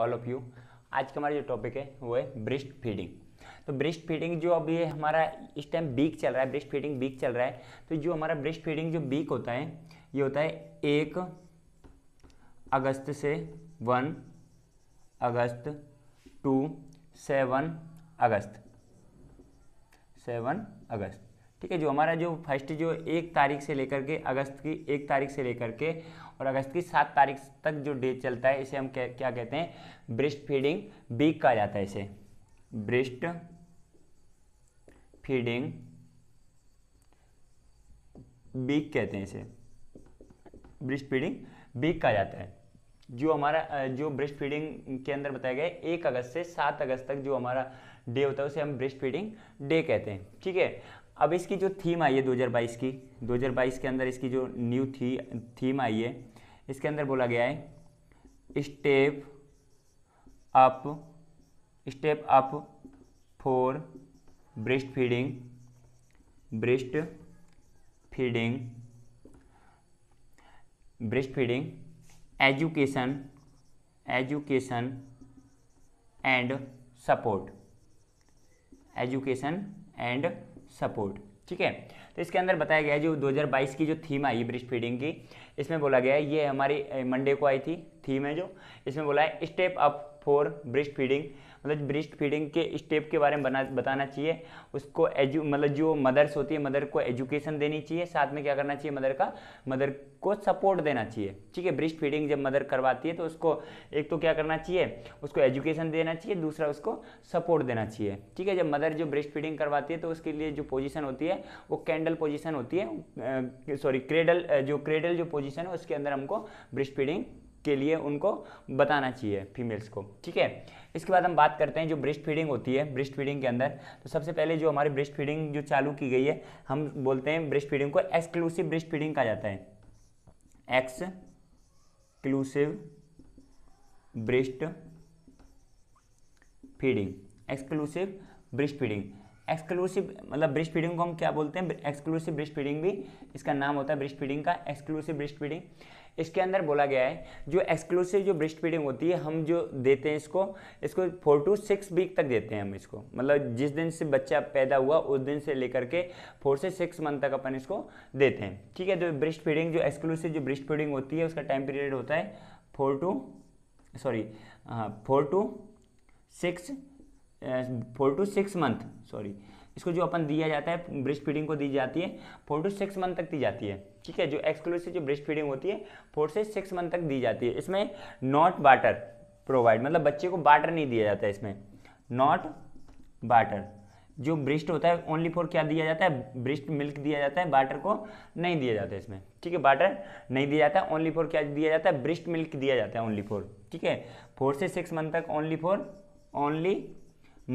all of you आज का हमारा जो टॉपिक है वो है ब्रेस्ट फीडिंग तो ब्रेस्ट फीडिंग जो अभी हमारा इस टाइम बीक चल रहा है ब्रेस्ट फीडिंग बीक चल रहा है तो जो हमारा ब्रेस्ट फीडिंग जो बीक होता है ये होता है एक अगस्त से one August to seven August seven August ठीक है जो हमारा जो फर्स्ट जो एक तारीख से लेकर के अगस्त की एक तारीख से लेकर के और अगस्त की सात तारीख तक जो डे चलता है इसे हम क्या, कहते हैं ब्रेस्ट फीडिंग वीक कहा जाता है इसे ब्रेस्ट फीडिंग वीक कहते हैं इसे ब्रेस्ट फीडिंग वीक कहा जाता है जो हमारा जो ब्रेस्ट फीडिंग के अंदर बताया गया है एक अगस्त से सात अगस्त तक जो हमारा डे होता है उसे हम ब्रेस्ट फीडिंग डे कहते हैं ठीक है अब इसकी जो थीम आई है 2022 की 2022 के अंदर इसकी जो न्यू थी थीम आई है इसके अंदर बोला गया है step up step up for breast feeding breast feeding breast feeding education education and support education and support ठीक है तो इसके अंदर बताया गया है जो 2022 की जो थीम आई ब्रिज फीडिंग की इसमें बोला गया है ये हमारी मंडे को आई थी थीम है जो इसमें बोला है step up for breast feeding मतलब ब्रेस्ट फीडिंग के स्टेप के बारे में बना बताना चाहिए उसको एजु मतलब जो मदर्स होती है मदर को एजुकेशन देनी चाहिए साथ में क्या करना चाहिए मदर का मदर को सपोर्ट देना चाहिए ठीक है ब्रेस्ट फीडिंग जब मदर करवाती है तो उसको एक तो क्या करना चाहिए उसको एजुकेशन देना चाहिए दूसरा उसको सपोर्ट देना चाहिए ठीक है जब मदर जो ब्रेस्ट फीडिंग करवाती है तो उसके लिए जो पोजिशन होती है वो कैंडल पोजिशन होती है सॉरी क्रेडल जो क्रेडल जो पोजिशन है उसके अंदर हमको ब्रेस्ट फीडिंग के लिए उनको बताना चाहिए फीमेल्स को ठीक है इसके बाद हम बात करते हैं जो ब्रेस्ट फीडिंग होती है ब्रेस्ट फीडिंग के अंदर तो सबसे पहले जो हमारी ब्रेस्ट फीडिंग जो चालू की गई है हम बोलते हैं ब्रेस्ट फीडिंग को एक्सक्लूसिव ब्रेस्ट फीडिंग कहा जाता है exclusive breast feeding exclusive breast feeding exclusive मतलब ब्रेस्ट फीडिंग को हम क्या बोलते हैं एक्सक्लूसिव ब्रेस्ट फीडिंग भी इसका नाम होता है ब्रेस्ट फीडिंग का एक्सक्लूसिव ब्रेस्ट फीडिंग इसके अंदर बोला गया है जो एक्सक्लूसिव जो ब्रेस्ट फीडिंग होती है हम जो देते हैं इसको इसको फोर टू सिक्स वीक तक देते हैं हम इसको मतलब जिस दिन से बच्चा पैदा हुआ उस दिन से लेकर के फोर से सिक्स मंथ तक अपन इसको देते हैं ठीक है तो ब्रेस्ट फीडिंग जो एक्सक्लूसिव जो ब्रेस्ट फीडिंग होती है उसका टाइम पीरियड होता है four to sorry four to six four to six month sorry इसको जो अपन दिया जाता है ब्रिज फीडिंग को दी जाती है फोर टू सिक्स मंथ तक दी जाती है ठीक है जो एक्सक्लूसिव जो ब्रिज फीडिंग होती है फोर से सिक्स मंथ तक दी जाती है इसमें नॉट वाटर प्रोवाइड मतलब बच्चे को वाटर नहीं दिया जाता है इसमें नॉट वाटर जो ब्रिस्ट होता है ओनली फॉर क्या दिया जाता है ब्रिस्ट मिल्क दिया जाता है बाटर को नहीं दिया जाता है इसमें ठीक है बाटर नहीं दिया जाता है ओनली फॉर क्या दिया जाता है ब्रिस्ट मिल्क दिया जाता है ओनली फॉर ठीक है फोर से सिक्स मंथ तक only for only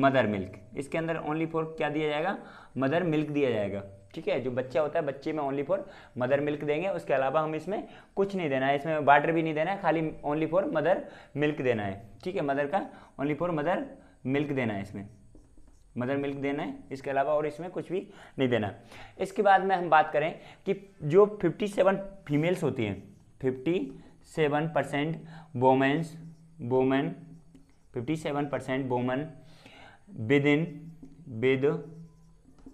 mother milk इसके अंदर ओनली फॉर क्या दिया जाएगा मदर मिल्क दिया जाएगा ठीक है जो बच्चा होता है बच्चे में ओनली फॉर मदर मिल्क देंगे उसके अलावा हम इसमें कुछ नहीं देना है इसमें वाटर भी नहीं देना है खाली ओनली फॉर मदर मिल्क देना है ठीक है मदर का ओनली फॉर मदर मिल्क देना है इसमें मदर मिल्क देना है इसके अलावा और इसमें कुछ भी नहीं देना है इसके बाद में हम बात करें कि जो 57 फीमेल्स होती हैं 57 percent womens women seven percent women within 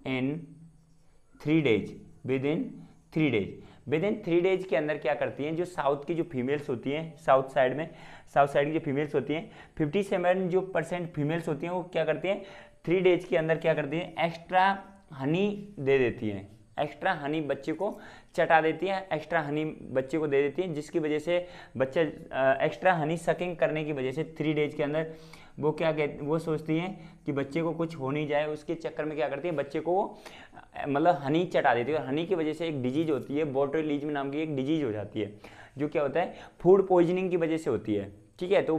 within three days within three days within three days के अंदर क्या करती हैं जो साउथ की जो फीमेल्स होती हैं साउथ साइड में साउथ साइड की जो फीमेल्स होती हैं फिफ्टी सेवन जो परसेंट फीमेल्स होती हैं वो क्या करती हैं थ्री डेज के अंदर क्या करती हैं एक्स्ट्रा हनी दे देती हैं एक्स्ट्रा हनी बच्चे को चटा देती हैं एक्स्ट्रा हनी बच्चे को दे देती हैं जिसकी वजह से बच्चा एक्स्ट्रा हनी सकिंग करने की वजह से थ्री डेज के अंदर वो क्या कहते वो सोचती हैं कि बच्चे को कुछ हो नहीं जाए उसके चक्कर में क्या करती है बच्चे को मतलब हनी चटा देती है और हनी की वजह से एक डिजीज़ होती है लीज में नाम की एक डिजीज़ हो जाती है जो क्या होता है फूड पॉइजनिंग की वजह से होती है ठीक है तो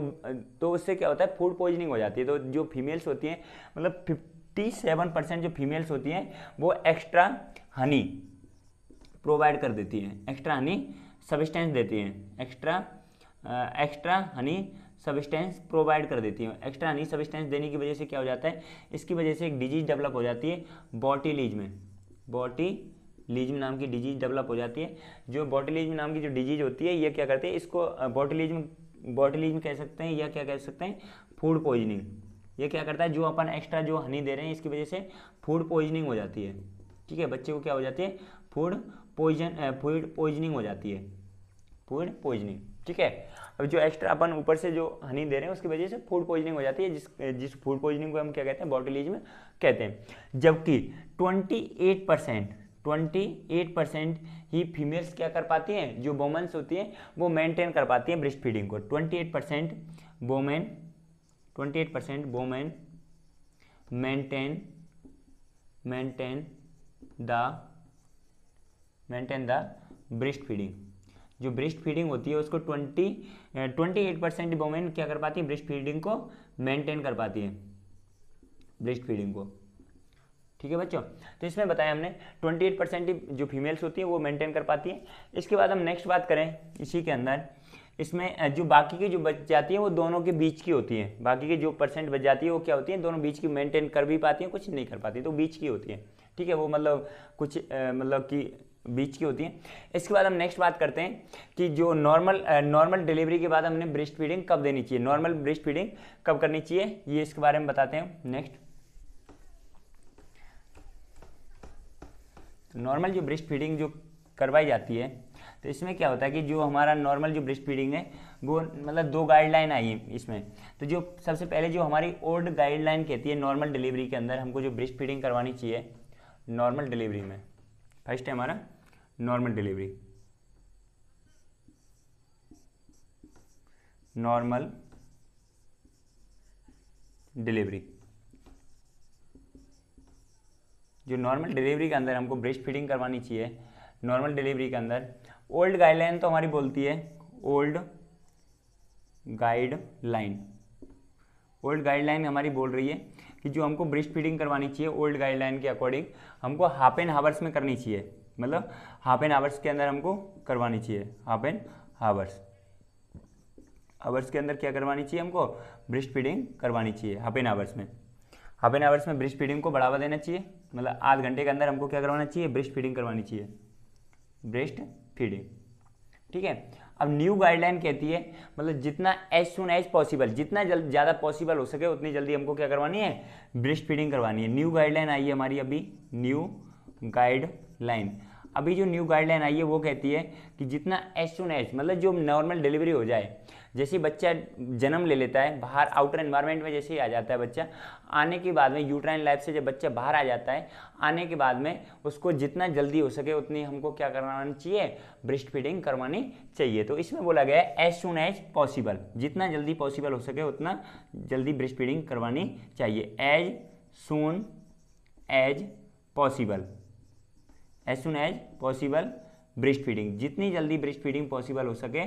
तो उससे क्या होता है फूड पॉइजनिंग हो जाती है तो जो फीमेल्स होती हैं मतलब फिफ्टी सेवन परसेंट जो फीमेल्स होती हैं वो एक्स्ट्रा हनी प्रोवाइड कर देती हैं एक्स्ट्रा हनी सबिस्टेंस देती हैं extra extra honey substance provide कर देती हूँ एक्स्ट्रा हनी सब्सटेंस देने की वजह से क्या हो जाता है इसकी वजह से एक डिजीज डेवलप हो जाती है बॉटीलीज में बॉटी लीज नाम की डिजीज डेवलप हो जाती है जो बॉटिलिज्म नाम की जो डिजीज होती है यह क्या करती है इसको बॉटिलिज्म बॉटिलिज्म कह सकते हैं या क्या कह सकते हैं फूड पॉइजनिंग ये क्या करता है जो अपन एक्स्ट्रा जो हनी दे रहे हैं इसकी वजह से फूड पॉइजनिंग हो जाती है ठीक है बच्चे को क्या हो जाती है फूड पॉइजन फूड पॉइजनिंग हो जाती है फूड पॉइजनिंग ठीक है अब जो एक्स्ट्रा अपन ऊपर से जो हनी दे रहे हैं उसकी वजह से फूड पॉइजनिंग हो जाती है जिस जिस फूड पॉइजनिंग को हम क्या कहते हैं बॉटलीज में कहते हैं जबकि twenty eight percent twenty eight percent ही फीमेल्स क्या कर पाती हैं जो वोमेंस होती हैं वो मेनटेन कर पाती हैं ब्रेस्ट फीडिंग को twenty eight percent women twenty eight percent women maintain maintain the maintain the breast feeding जो ब्रेस्ट फीडिंग होती है उसको twenty twenty eight percent women क्या कर पाती है ब्रेस्ट फीडिंग को मेंटेन कर पाती है ब्रेस्ट फीडिंग को ठीक है बच्चों तो इसमें बताया हमने 28 परसेंट जो फीमेल्स होती है वो मेंटेन कर पाती है इसके बाद हम नेक्स्ट बात करें इसी के अंदर इसमें जो बाकी की जो बच जाती है वो दोनों के बीच की होती है बाकी की जो परसेंट बच जाती है वो क्या होती है दोनों बीच की मेंटेन कर भी पाती हैं कुछ नहीं कर पाती तो बीच की होती है ठीक है वो मतलब कुछ मतलब कि बीच की होती हैं इसके बाद हम नेक्स्ट बात करते हैं कि जो नॉर्मल नॉर्मल डिलीवरी के बाद हमने ब्रेस्ट फीडिंग कब देनी चाहिए नॉर्मल ब्रेस्ट फीडिंग कब करनी चाहिए ये इसके बारे में बताते हैं नेक्स्ट नॉर्मल तो जो ब्रेस्ट फीडिंग जो करवाई जाती है तो इसमें क्या होता है कि जो हमारा नॉर्मल जो ब्रेस्ट फीडिंग है वो मतलब दो गाइडलाइन आई है इसमें तो जो सबसे पहले जो हमारी ओल्ड गाइडलाइन कहती है नॉर्मल डिलीवरी के अंदर हमको जो ब्रेस्ट फीडिंग करवानी चाहिए नॉर्मल डिलीवरी में फर्स्ट है हमारा नॉर्मल डिलीवरी नॉर्मल डिलीवरी जो नॉर्मल डिलीवरी के अंदर हमको ब्रेस्ट फीडिंग करवानी चाहिए नॉर्मल डिलीवरी के अंदर ओल्ड गाइडलाइन तो हमारी बोलती है ओल्ड गाइडलाइन ओल्ड गाइडलाइन हमारी बोल रही है कि जो हमको ब्रेस्ट फीडिंग करवानी चाहिए ओल्ड गाइडलाइन के अकॉर्डिंग हमको हाफ एंड हावर्स में करनी चाहिए मतलब हाफ एन आवर्स के अंदर हमको करवानी चाहिए हाफ एन आवर्स आवर्स के अंदर क्या करवानी चाहिए हमको ब्रिस्ट फीडिंग करवानी चाहिए हाफ एन आवर्स में हाफ एन आवर्स में ब्रिस्ट फीडिंग को बढ़ावा देना चाहिए मतलब आध घंटे के अंदर हमको क्या करवाना चाहिए ब्रिस्ट फीडिंग करवानी चाहिए ब्रिस्ट फीडिंग ठीक है अब न्यू गाइडलाइन कहती है मतलब जितना एज सुन एज पॉसिबल जितना जल्द ज़्यादा पॉसिबल हो सके उतनी जल्दी हमको क्या करवानी है ब्रिस्ट फीडिंग करवानी है न्यू गाइडलाइन आई है हमारी अभी न्यू गाइड लाइन अभी जो न्यू गाइडलाइन आई है वो कहती है कि जितना एज सुन एज मतलब जो नॉर्मल डिलीवरी हो जाए जैसे बच्चा जन्म ले लेता है बाहर आउटर इन्वायरमेंट में जैसे ही आ जाता है बच्चा आने के बाद में यूट्राइन लाइफ से जब बच्चा बाहर आ जाता है आने के बाद में उसको जितना जल्दी हो सके उतनी हमको क्या करवाना चाहिए ब्रेस्ट फीडिंग करवानी चाहिए तो इसमें बोला गया है एज सुन एज पॉसिबल जितना जल्दी पॉसिबल हो सके उतना जल्दी ब्रेस्ट फीडिंग करवानी चाहिए as soon as possible as soon as possible breast feeding जितनी जल्दी ब्रिस्ट फीडिंग पॉसिबल हो सके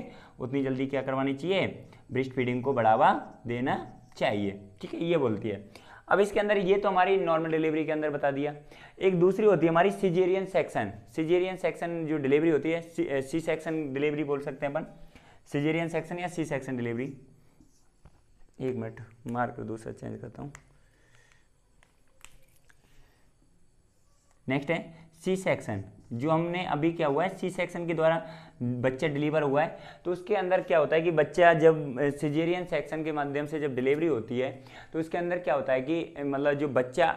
उतनी जल्दी क्या करवानी चाहिए ब्रिस्ट फीडिंग को बढ़ावा देना चाहिए ठीक है ये बोलती है अब इसके अंदर ये तो हमारी नॉर्मल डिलीवरी के अंदर बता दिया एक दूसरी होती है हमारी सिजेरियन सेक्शन सिजेरियन सेक्शन जो डिलीवरी होती है सी सेक्शन डिलीवरी बोल सकते हैं अपन सिजेरियन सेक्शन या सी सेक्शन डिलीवरी एक मिनट मार्कर दूसरा चेंज करता हूँ नेक्स्ट है सी सेक्शन जो हमने अभी क्या हुआ है सी सेक्शन के द्वारा बच्चा डिलीवर हुआ है तो उसके अंदर क्या होता है कि बच्चा जब सिजेरियन सेक्शन के माध्यम से जब डिलीवरी होती है तो उसके अंदर क्या होता है कि मतलब जो बच्चा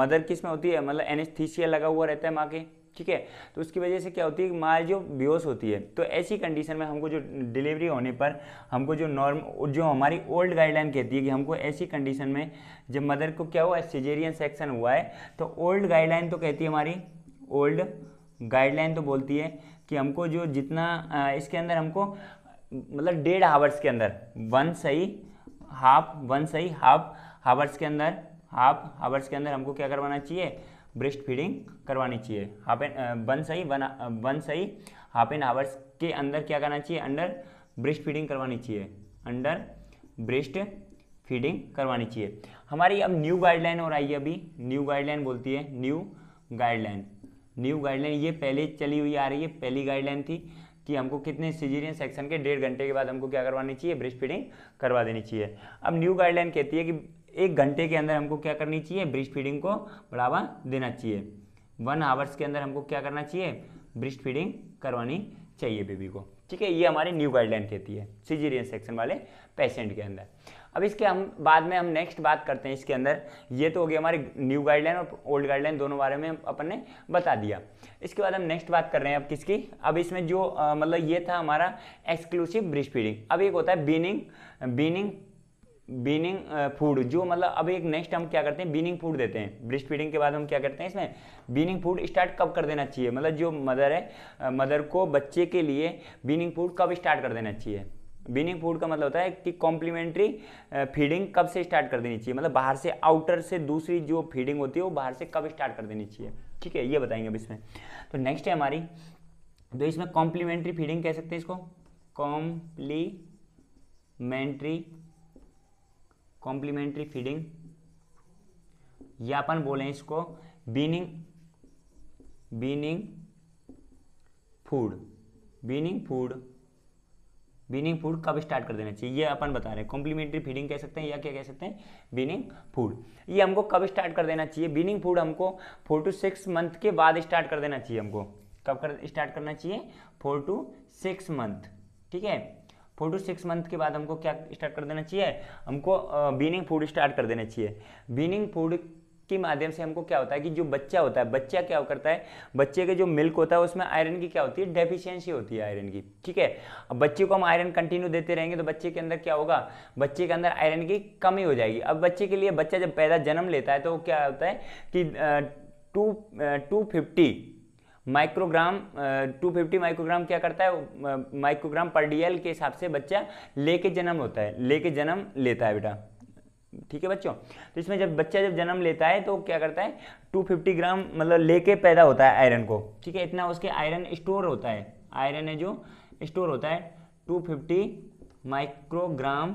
मदर किस में होती है मतलब एनेस्थीसिया लगा हुआ रहता है माँ के ठीक है तो उसकी वजह से क्या होती है माँ जो बेहोश होती है तो ऐसी कंडीशन में हमको जो डिलीवरी होने पर हमको जो नॉर्म जो हमारी ओल्ड गाइडलाइन कहती है कि हमको ऐसी कंडीशन में जब मदर को क्या हुआ है सिजेरियन सेक्शन हुआ है तो ओल्ड गाइडलाइन तो कहती है हमारी ओल्ड गाइडलाइन तो बोलती है कि हमको जो जितना इसके अंदर हमको मतलब डेढ़ हावर्स के अंदर वन सही हाफ वन सही हाफ हावर्स के अंदर हाफ हावर्स के अंदर हमको क्या करवाना चाहिए ब्रेस्ट फीडिंग करवानी चाहिए हाफ एन वन सही वन वन सही हाफ एन आवर्स के अंदर क्या करना चाहिए अंडर ब्रेस्ट फीडिंग करवानी चाहिए अंडर ब्रेस्ट फीडिंग करवानी चाहिए हमारी अब न्यू गाइडलाइन और आई है अभी न्यू गाइडलाइन बोलती है न्यू गाइडलाइन न्यू गाइडलाइन ये पहले चली हुई आ रही है पहली गाइडलाइन थी कि हमको कितने सीजीरियन सेक्शन के डेढ़ घंटे के बाद हमको क्या करवानी चाहिए ब्रिज फीडिंग करवा देनी चाहिए अब न्यू गाइडलाइन कहती है कि एक घंटे के अंदर हमको क्या करनी चाहिए ब्रिज फीडिंग को बढ़ावा देना चाहिए वन आवर्स के अंदर हमको क्या करना चाहिए ब्रिज फीडिंग करवानी चाहिए बेबी को ठीक है ये हमारी न्यू गाइडलाइन कहती है सीजीरियन सेक्शन वाले पेशेंट के अंदर अब इसके हम बाद में हम नेक्स्ट बात करते हैं इसके अंदर ये तो हो गया हमारे न्यू गाइडलाइन और ओल्ड गाइडलाइन दोनों बारे में अपन ने बता दिया इसके बाद हम नेक्स्ट बात कर रहे हैं अब किसकी अब इसमें जो मतलब ये था हमारा एक्सक्लूसिव ब्रिज फीडिंग अब एक होता है बीनिंग बीनिंग बीनिंग फूड जो मतलब अब एक नेक्स्ट हम क्या करते हैं बीनिंग फूड देते हैं ब्रिज फीडिंग के बाद हम क्या करते हैं इसमें बीनिंग फूड स्टार्ट कब कर देना चाहिए मतलब जो मदर है मदर को बच्चे के लिए बीनिंग फूड कब स्टार्ट कर देना चाहिए बीनिंग फूड का मतलब होता है कि कॉम्प्लीमेंट्री फीडिंग कब से स्टार्ट कर देनी चाहिए मतलब बाहर से आउटर से दूसरी जो फीडिंग होती है वो बाहर से कब स्टार्ट कर देनी चाहिए ठीक है ये बताएंगे अब इसमें तो नेक्स्ट है हमारी तो इसमें कॉम्प्लीमेंट्री फीडिंग कह सकते हैं इसको कॉम्प्लीमेंट्री कॉम्प्लीमेंट्री फीडिंग या अपन बोले इसको weaning weaning food weaning food weaning food कब स्टार्ट कर देना चाहिए ये अपन बता रहे हैं कॉम्प्लीमेंट्री फीडिंग कह सकते हैं या क्या कह सकते हैं बीनिंग फूड ये हमको कब स्टार्ट कर देना चाहिए बीनिंग फूड हमको फोर टू सिक्स मंथ के बाद स्टार्ट कर देना चाहिए हमको कब कर स्टार्ट करना चाहिए फोर टू सिक्स मंथ ठीक है फोर टू सिक्स मंथ के बाद हमको क्या स्टार्ट कर देना चाहिए हमको बीनिंग फूड स्टार्ट कर देना चाहिए बीनिंग फूड इसके माध्यम से हमको क्या होता है कि जो बच्चा होता है बच्चा क्या करता है बच्चे के जो मिल्क होता है उसमें आयरन की क्या होती है डेफिशिएंसी होती है आयरन की ठीक है अब बच्चे को हम आयरन कंटिन्यू देते रहेंगे तो बच्चे के अंदर क्या होगा बच्चे के अंदर आयरन की कमी हो जाएगी अब बच्चे के लिए बच्चा जब पैदा जन्म लेता है तो क्या होता है कि two two fifty microgram 250 microgram क्या करता है माइक्रोग्राम पर डीएल के हिसाब से बच्चा लेके जन्म होता है लेके जन्म लेता है बेटा ठीक है बच्चों तो इसमें जब बच्चा जब जन्म लेता है तो क्या करता है 250 ग्राम मतलब लेके पैदा होता है आयरन को ठीक है इतना उसके आयरन स्टोर होता है आयरन है जो स्टोर होता है 250 माइक्रोग्राम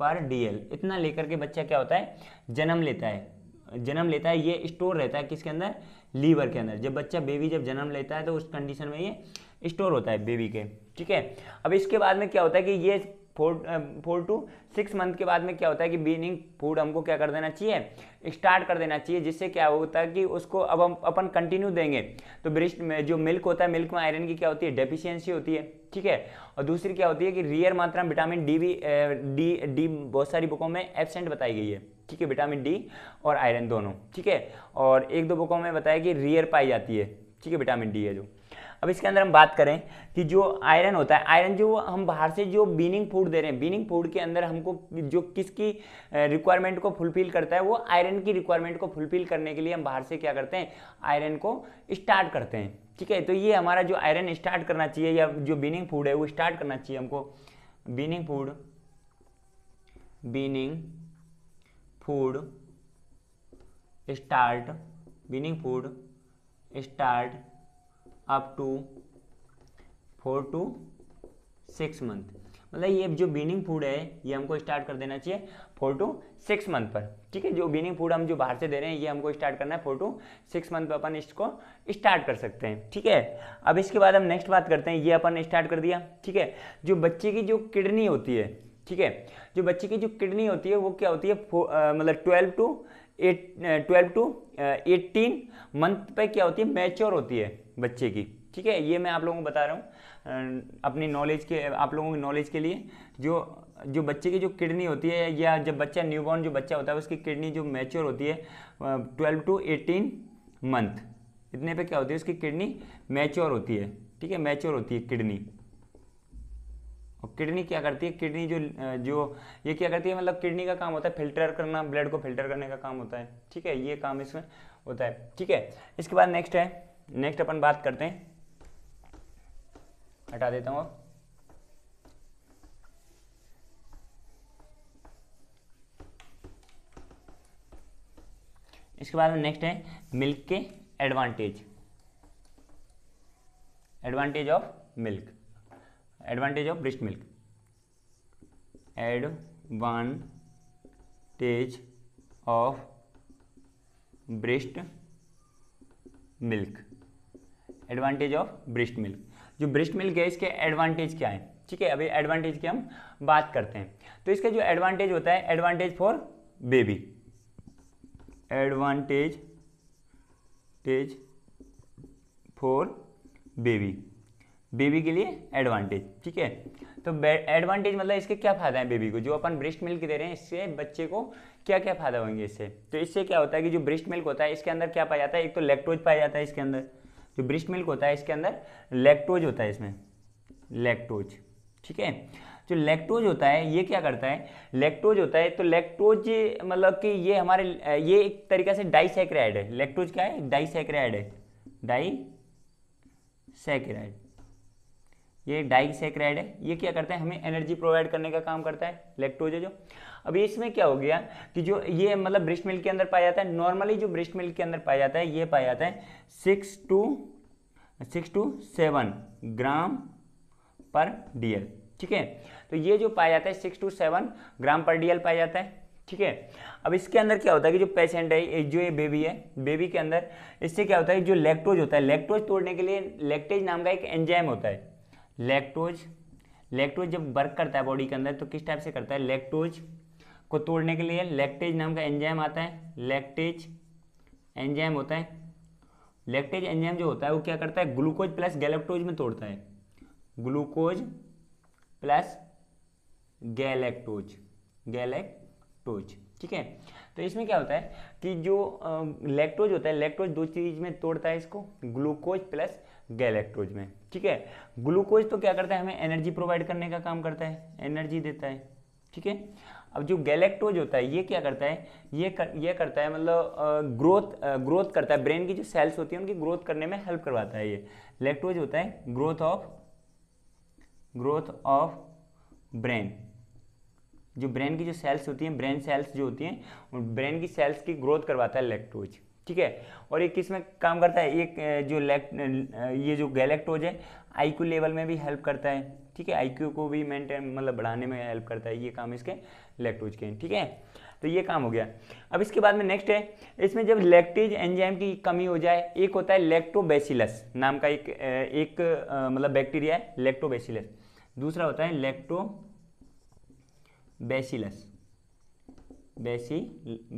पर डीएल इतना लेकर के बच्चा क्या होता है जन्म लेता है जन्म लेता है ये स्टोर रहता है किसके अंदर लीवर के अंदर जब बच्चा बेबी जब जन्म लेता है तो उस कंडीशन में ये स्टोर होता है बेबी के ठीक है अब इसके बाद में क्या होता है कि ये four four to six month के बाद में क्या होता है कि बीनिंग फूड हमको क्या कर देना चाहिए स्टार्ट कर देना चाहिए जिससे क्या होता है कि उसको अब हम अपन कंटिन्यू देंगे तो ब्रिस्ट में जो मिल्क होता है मिल्क में आयरन की क्या होती है डेफिशिएंसी होती है ठीक है और दूसरी क्या होती है कि रियर मात्रा में विटामिन डी भी डी डी बहुत सारी बुकों में एबसेंट बताई गई है ठीक है विटामिन डी और आयरन दोनों ठीक है और एक दो बुकों में बताया कि रियर पाई जाती है ठीक है विटामिन डी है जो अब इसके अंदर हम बात करें कि जो आयरन होता है आयरन जो हम बाहर से जो बीनिंग फूड दे रहे हैं बीनिंग फूड के अंदर हमको जो किसकी रिक्वायरमेंट को फुलफिल करता है वो आयरन की रिक्वायरमेंट को फुलफिल करने के लिए हम बाहर से क्या करते हैं आयरन को स्टार्ट करते हैं ठीक है तो ये हमारा जो आयरन स्टार्ट करना चाहिए या जो बीनिंग फूड है वो स्टार्ट करना चाहिए हमको weaning food weaning food start weaning food start up to four to six month मतलब ये जो बीनिंग फूड है ये हमको स्टार्ट कर देना चाहिए फोर टू सिक्स मंथ पर ठीक है जो बीनिंग फूड हम जो बाहर से दे रहे हैं ये हमको स्टार्ट करना है फोर टू सिक्स मंथ पर अपन इसको स्टार्ट कर सकते हैं ठीक है अब इसके बाद हम नेक्स्ट बात करते हैं ये अपन स्टार्ट कर दिया ठीक है जो बच्चे की जो किडनी होती है ठीक है जो बच्चे की जो किडनी होती है वो क्या होती है मतलब twelve to eight twelve to eighteen month पर क्या होती है मैच्योर होती है बच्चे की ठीक है ये मैं आप लोगों को बता रहा हूँ अपनी नॉलेज के आप लोगों की नॉलेज के लिए जो जो बच्चे की जो किडनी होती है या जब बच्चा न्यूबॉर्न जो बच्चा होता है उसकी किडनी जो मैच्योर होती है ट्वेल्व टू एटीन मंथ इतने पे क्या होती है उसकी किडनी मैच्योर होती है ठीक है मैच्योर होती है किडनी और किडनी क्या करती है किडनी जो जो ये क्या करती है मतलब किडनी का काम होता है फिल्टर करना ब्लड को फिल्टर करने का काम होता है ठीक है ये काम इसमें होता है ठीक है इसके बाद नेक्स्ट है नेक्स्ट अपन बात करते हैं हटा देता हूँ अब इसके बाद में नेक्स्ट है मिल्क के advantage advantage of milk advantage of breast milk advantage of breast milk advantage of breast milk जो ब्रेस्ट मिल्क है इसके एडवांटेज क्या है ठीक है अभी एडवांटेज की हम बात करते हैं तो इसका जो एडवांटेज होता है एडवांटेज फॉर बेबी एडवांटेज टेज फॉर बेबी बेबी के लिए एडवांटेज ठीक है तो एडवांटेज मतलब इसके क्या फ़ायदा है बेबी को जो अपन ब्रेस्ट मिल्क दे रहे हैं इससे बच्चे को क्या क्या फ़ायदा होंगे इससे तो इससे क्या होता है कि जो ब्रेस्ट मिल्क होता है इसके अंदर क्या पाया जाता है एक तो लेक्टोज पाया जाता है इसके अंदर जो तो ब्रिस्ट मिल्क होता है इसके अंदर लैक्टोज होता है इसमें लैक्टोज ठीक है जो तो लैक्टोज होता है ये क्या करता है लैक्टोज होता है तो लैक्टोज मतलब कि ये हमारे ये एक तरीका से डाइसैक्राइड है लैक्टोज क्या है डाइसैक्राइड है डाई सेक्राइड ये डाइसेक्राइड है ये क्या करता है हमें एनर्जी प्रोवाइड करने का काम करता है लेक्टोज है जो अब इसमें क्या हो गया कि जो ये मतलब ब्रिस्ट मिल्क के अंदर पाया जाता है नॉर्मली जो ब्रिस्ट मिल्क के अंदर पाया जाता है ये पाया जाता है six two six two seven gram per D ठीक है तो ये जो पाया जाता है six two seven gram per D पाया जाता है ठीक है अब इसके अंदर क्या होता है कि जो पेशेंट है जो ये बेबी है बेबी के अंदर इससे क्या होता है जो लेक्टोज होता है लेक्टोज तोड़ने के लिए लेक्टेज नाम का एक एंजाइम होता है लैक्टोज लैक्टोज जब वर्क करता है बॉडी के अंदर तो किस टाइप से करता है लैक्टोज को तोड़ने के लिए लैक्टेज नाम का एंजाइम आता है लैक्टेज एंजाइम होता है लैक्टेज एंजाइम जो होता है वो क्या करता है ग्लूकोज प्लस गैलेक्टोज में तोड़ता है ग्लूकोज प्लस गैलेक्टोज गैलेक्टोज ठीक है तो इसमें क्या होता है कि जो लैक्टोज होता है लैक्टोज दो चीज़ में तोड़ता है इसको ग्लूकोज प्लस गैलेक्टोज में ठीक है ग्लूकोज तो क्या करता है हमें एनर्जी प्रोवाइड करने का काम करता है एनर्जी देता है ठीक है अब जो गैलेक्टोज होता है ये क्या करता है ये कर, ये करता है मतलब ग्रोथ ग्रोथ करता है ब्रेन की जो सेल्स होती है उनकी ग्रोथ करने में हेल्प करवाता है ये लेक्टोज होता है growth of growth of brain जो ब्रेन की जो सेल्स होती हैं ब्रेन सेल्स जो होती हैं ब्रेन की सेल्स की ग्रोथ करवाता है लेक्टोज ठीक है और ये किस में काम करता है एक जो लेक्ट ये जो गैलेक्टोज है आई क्यू लेवल में भी हेल्प करता है ठीक है आई क्यू को भी मेंटेन मतलब बढ़ाने में हेल्प करता है ये काम इसके लेक्टोज के ठीक है तो ये काम हो गया अब इसके बाद में नेक्स्ट है इसमें जब लेक्टेज एंजाइम की कमी हो जाए एक होता है लेक्टोबेसिलस नाम का एक एक मतलब बैक्टीरिया है लेक्टोबेसिलस दूसरा होता है लेक्टोबेसिलस बेसी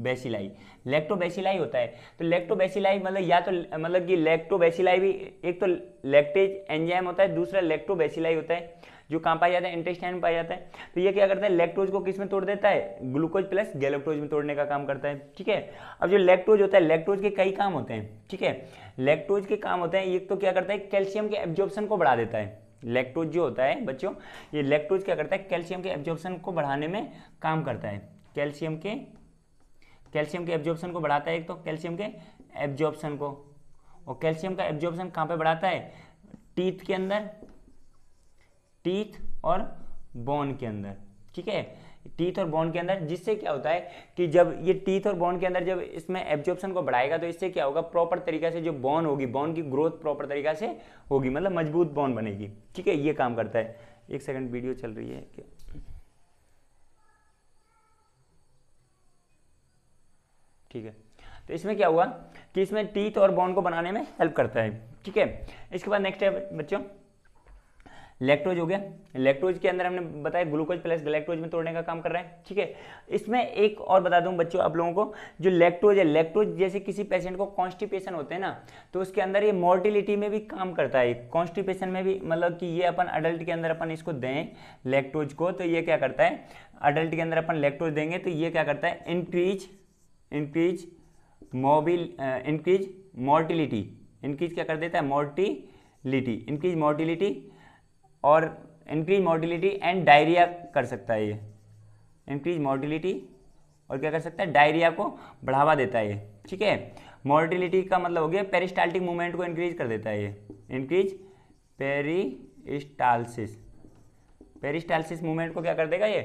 बेसिलाई लेक्टोबेसिलाई होता है तो लेक्टोबेसिलाई मतलब या तो मतलब कि लेक्टोबेसिलाई भी एक तो लेक्टेज एंजाइम होता है दूसरा लेक्टोबेसिलाई होता है जो कहाँ पाया जाता है इंटेस्टाइन में पाया जाता है तो ये क्या करता है लेक्टोज को किस में तोड़ देता है ग्लूकोज प्लस गैलेक्टोज में तोड़ने का काम करता है ठीक है अब जो लेक्टोज होता है लेक्टोज के कई काम होते हैं ठीक है लेक्टोज के काम होते हैं एक तो क्या करता है कैल्शियम के एब्जॉर्प्शन को बढ़ा देता है लेक्टोज जो होता है बच्चों ये लेक्टोज क्या करता है कैल्शियम के एब्जॉर्प्शन को बढ़ाने में काम करता है कैल्शियम के कैल्शियम के एब्जॉर्प्शन को बढ़ाता है एक तो कैल्शियम के एब्जॉर्प्शन को और कैल्शियम का एब्जॉर्प्शन कहाँ पे बढ़ाता है टीथ के अंदर टीथ और बोन के अंदर ठीक है टीथ और बोन के अंदर जिससे क्या होता है कि जब ये टीथ और बोन के अंदर जब इसमें एब्जॉर्प्शन को बढ़ाएगा तो इससे क्या होगा प्रॉपर तरीका से जो बोन होगी बोन की ग्रोथ प्रॉपर तरीका से होगी मतलब मजबूत बोन बनेगी ठीक है ये काम करता है एक सेकंड वीडियो चल रही है ठीक है तो इसमें क्या हुआ कि इसमें टीथ और बॉन्ड को बनाने में हेल्प करता है ठीक है इसके बाद नेक्स्ट है बच्चों लेक्टोज हो गया लेक्टोज के अंदर हमने बताया ग्लूकोज प्लस गलेक्ट्रोज में तोड़ने का काम कर रहा है ठीक है इसमें एक और बता दूं बच्चों आप लोगों को जो लेक्टोज है लेक्टोज जैसे किसी पेशेंट को कॉन्स्टिपेशन होते हैं ना तो उसके अंदर ये मोर्टिलिटी में भी काम करता है कॉन्स्टिपेशन में भी मतलब कि ये अपन अडल्ट के अंदर अपन इसको दें लेक्टोज को तो ये क्या करता है अडल्ट के अंदर अपन लेक्टोज देंगे तो ये क्या करता है increase increase mobile increase mortality increase क्या कर देता है मोर्टिलिटी इंक्रीज मोर्टिलिटी और इंक्रीज मोर्टिलिटी एंड डायरिया कर सकता है ये इंक्रीज मोर्टिलिटी और क्या कर सकता है डायरिया को बढ़ावा देता है ये ठीक है मोर्टिलिटी का मतलब हो गया पेरिस्टाल्टिक मूवमेंट को इंक्रीज कर देता है ये इंक्रीज पेरिस्टालसिस पेरिस्टालसिस मूवमेंट को क्या कर देगा ये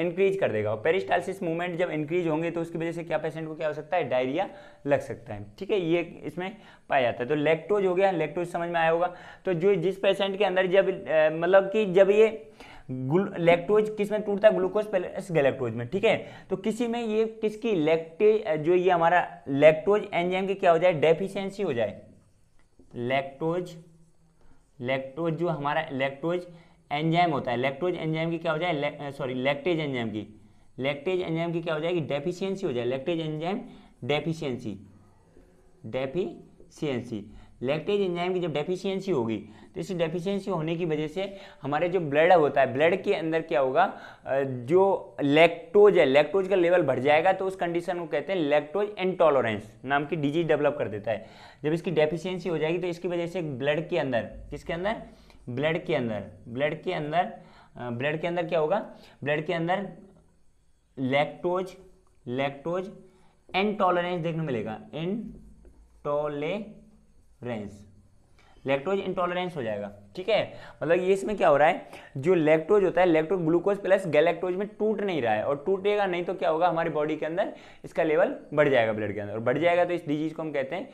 इंक्रीज कर देगा और पेरिस्टाइलिस मूवमेंट जब इंक्रीज होंगे तो उसकी वजह से क्या पेशेंट को क्या हो सकता है डायरिया लग सकता है ठीक है ये इसमें पाया जाता है तो लेक्टोज हो गया लेक्टोज समझ में आया होगा तो जो जिस पेशेंट के अंदर जब मतलब कि जब ये लेक्टोज किस में टूटता है ग्लूकोज प्लस गैलेक्टोज में ठीक है तो किसी में ये किसकी लेक्टे जो ये हमारा लेक्टोज एंजाइम की क्या हो जाए डेफिशिएंसी हो जाए लेक्टोज लेक्टोज जो हमारा लेक्टोज एंजाइम होता है लैक्टोज एंजाइम की क्या हो जाए सॉरी लैक्टेज एंजाइम की लैक्टेज एंजाइम की क्या हो जाएगी डेफिशिएंसी हो जाए lactase enzyme deficiency deficiency lactase enzyme की जब डेफिशिएंसी होगी तो इस डेफिशिएंसी होने की वजह से हमारे जो ब्लड होता है ब्लड के अंदर क्या होगा जो लैक्टोज है लैक्टोज का लेवल बढ़ जाएगा तो उस कंडीशन को कहते हैं लैक्टोज इंटॉलरेंस नाम की डिजीज डेवलप कर देता है जब इसकी डेफिशियंसी हो जाएगी तो इसकी वजह से ब्लड के अंदर किसके अंदर ब्लड के अंदर ब्लड के अंदर ब्लड के अंदर क्या होगा ब्लड के अंदर लैक्टोज लैक्टोज इनटॉलरेंस देखने मिलेगा इनटॉलरेंस लैक्टोज इंटॉलरेंस हो जाएगा ठीक है मतलब ये इसमें क्या हो रहा है जो लैक्टोज होता है लैक्टोज ग्लूकोज प्लस गैलेक्टोज में टूट नहीं रहा है और टूटेगा नहीं तो क्या होगा हमारी बॉडी के अंदर इसका लेवल बढ़ जाएगा ब्लड के अंदर और बढ़ जाएगा तो इस डिजीज को हम कहते हैं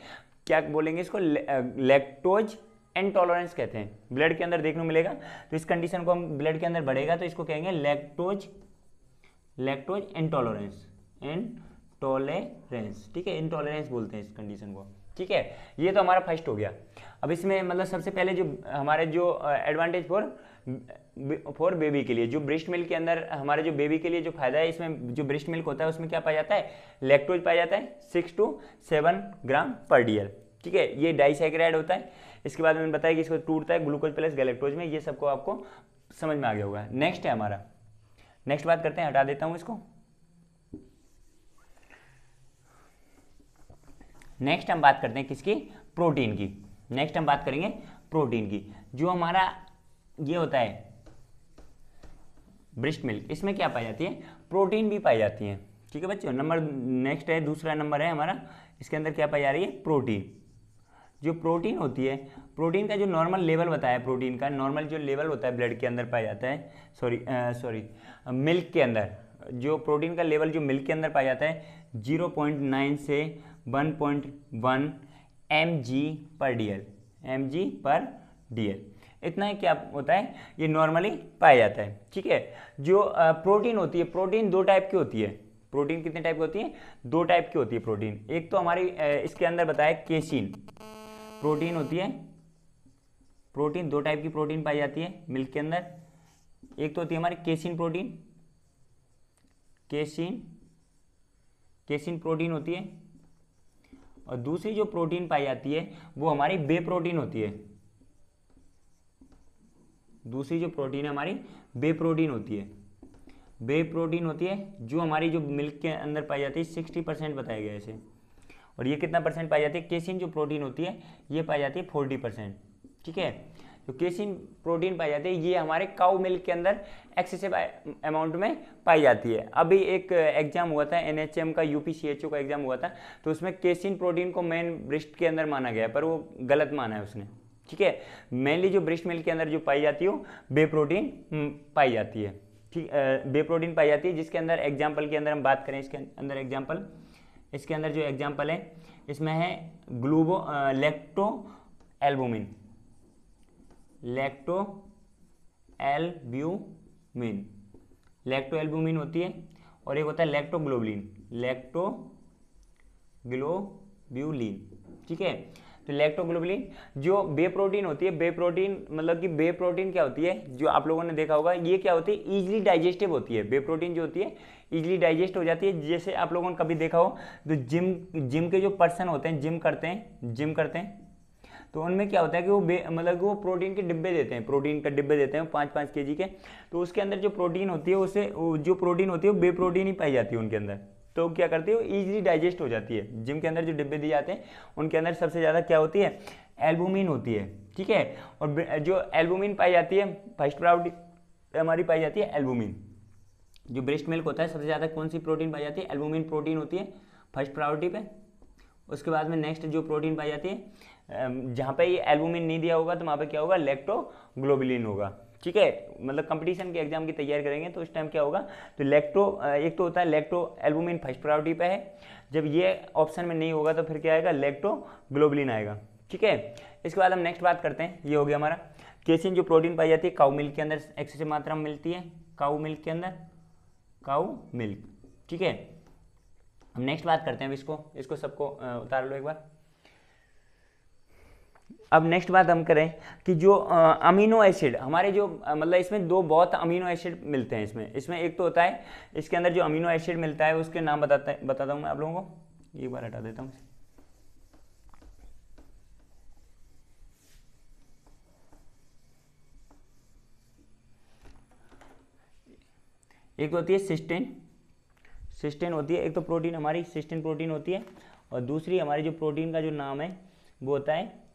क्या बोलेंगे इसको लैक्टोज एंड टॉलरेंस कहते हैं ब्लड के अंदर देखने को मिलेगा तो इस कंडीशन को हम ब्लड के अंदर बढ़ेगा तो इसको कहेंगे लैक्टोज लैक्टोज इनटॉलरेंस टॉलरेंस ठीक है इनटॉलरेंस बोलते हैं इस कंडीशन को ठीक है ये तो हमारा फर्स्ट हो गया अब इसमें मतलब सबसे पहले जो हमारे जो एडवांटेज फॉर फॉर बेबी के लिए जो ब्रेस्ट मिल्क के अंदर हमारे जो बेबी के लिए जो फायदा है इसमें जो ब्रेस्ट मिल्क होता है उसमें क्या पाया जाता है लैक्टोज पाया जाता है सिक्स टू सेवन ग्राम पर डीएल ठीक है ये डाइसाइक्राइड होता है इसके बाद मैंने बताया कि इसको टूटता है ग्लूकोज प्लस गैलेक्टोज में ये सबको आपको समझ में आ गया होगा नेक्स्ट है हमारा नेक्स्ट बात करते हैं हटा देता हूँ इसको नेक्स्ट हम बात करते हैं किसकी प्रोटीन की नेक्स्ट हम बात करेंगे प्रोटीन की जो हमारा ये होता है ब्रिस्ट मिल्क इसमें क्या पाई जाती है प्रोटीन भी पाई जाती है ठीक है बच्चों नंबर नेक्स्ट है दूसरा नंबर है हमारा इसके अंदर क्या पाई जा रही है प्रोटीन जो प्रोटीन होती है प्रोटीन का जो नॉर्मल लेवल बताया प्रोटीन का नॉर्मल जो लेवल होता है ब्लड के अंदर पाया जाता है सॉरी सॉरी मिल्क के अंदर जो प्रोटीन का लेवल जो मिल्क के अंदर पाया जाता है 0.9 से 1.1 पॉइंट पर डीएल एम पर डीएल इतना ही क्या होता है ये नॉर्मली पाया जाता है ठीक है जो आ, प्रोटीन होती है प्रोटीन दो टाइप की होती है प्रोटीन कितने टाइप की होती है दो टाइप की होती है प्रोटीन एक तो हमारी इसके अंदर बताया केसिन प्रोटीन होती है प्रोटीन दो टाइप की प्रोटीन पाई जाती है मिल्क के अंदर एक तो होती है हमारी casein protein casein casein protein होती है और दूसरी जो प्रोटीन पाई जाती है वो हमारी बे प्रोटीन होती है दूसरी जो प्रोटीन है हमारी बे प्रोटीन होती है बे प्रोटीन होती है जो हमारी जो मिल्क के अंदर पाई जाती है सिक्सटी परसेंट बताया गया इसे और ये कितना परसेंट पाई जाती है केसिन जो प्रोटीन होती है ये पाई जाती है फोर्टी परसेंट ठीक है तो केसिन प्रोटीन पाई जाती है ये हमारे काउ मिल्क के अंदर एक्सेसिव अमाउंट में पाई जाती है अभी एक एग्जाम हुआ था एनएचएम का यूपीसीएचओ का एग्जाम हुआ था तो उसमें केसिन प्रोटीन को मेन ब्रिस्ट के अंदर माना गया पर वो गलत माना है उसने ठीक है मेनली जो ब्रिस्ट मिल्क के अंदर जो पाई जाती है वो बे प्रोटीन पाई जाती है ठीक बे प्रोटीन पाई जाती है जिसके अंदर एग्जाम्पल के अंदर हम बात करें इसके अंदर एग्जाम्पल इसके अंदर जो एग्जाम्पल है इसमें है ग्लूबो lacto albumin lacto albumin lacto albumin होती है और एक होता है लेक्टोग्लोबलिन लेक्टो ग्लोब्यूलिन ठीक है तो इलेक्ट्रोग्लोबुलिन जो बे प्रोटीन होती है बे प्रोटीन मतलब कि बे प्रोटीन क्या होती है जो आप लोगों ने देखा होगा ये क्या होती है ईजिली डाइजेस्टिव होती है बे प्रोटीन जो होती है ईजिली डाइजेस्ट हो जाती है जैसे आप लोगों ने कभी देखा हो तो जिम जिम के जो पर्सन होते हैं जिम करते हैं जिम करते हैं तो उनमें क्या होता है कि वो मतलब वो प्रोटीन के डिब्बे देते हैं प्रोटीन का डिब्बे देते हैं पाँच पाँच के के तो उसके अंदर जो प्रोटीन होती है उसे जो प्रोटीन होती है वो बे प्रोटीन ही पाई जाती है उनके अंदर तो क्या करती है वो ईजिली डाइजेस्ट हो जाती है जिम के अंदर जो डिब्बे दिए जाते हैं उनके अंदर सबसे ज़्यादा क्या होती है एल्बुमिन होती है ठीक है और जो एल्बुमिन पाई जाती है फर्स्ट प्राउड हमारी पाई जाती है एल्बुमिन जो ब्रेस्ट मिल्क होता है सबसे ज़्यादा कौन सी प्रोटीन पाई जाती है एल्बुमिन प्रोटीन होती है फर्स्ट प्रायोरिटी पे उसके बाद में नेक्स्ट जो प्रोटीन पाई जाती है जहाँ पे ये एल्बुमिन नहीं दिया होगा तो वहाँ पे क्या होगा लेक्टोग्लोबिलिन होगा ठीक है मतलब कंपटीशन के एग्जाम की तैयारी करेंगे तो उस टाइम क्या होगा तो लेक्टो एक तो होता है लेक्टो एल्बुमिन फर्स्ट प्रायोरिटी पे है जब ये ऑप्शन में नहीं होगा तो फिर क्या आएगा लेक्टो ग्लोबलिन आएगा ठीक है इसके बाद हम नेक्स्ट बात करते हैं ये हो गया हमारा केसिन जो प्रोटीन पाई जाती है काऊ मिल्क के अंदर एक्सेस मात्रा में मिलती है काऊ मिल्क के अंदर काउ मिल्क ठीक है हम नेक्स्ट बात करते हैं अब इसको इसको सबको उतार लो एक बार अब नेक्स्ट बात हम करें कि जो आ, अमीनो एसिड हमारे जो मतलब इसमें दो बहुत अमीनो एसिड मिलते हैं इसमें इसमें एक तो होता है इसके अंदर जो अमीनो एसिड मिलता है उसके नाम बताता बताता हूँ मैं आप लोगों को एक बार हटा देता हूँ एक होती है सिस्टेन सिस्टेन होती है एक तो प्रोटीन हमारी सिस्टेन प्रोटीन होती है और दूसरी हमारी जो प्रोटीन का जो नाम है वो होता है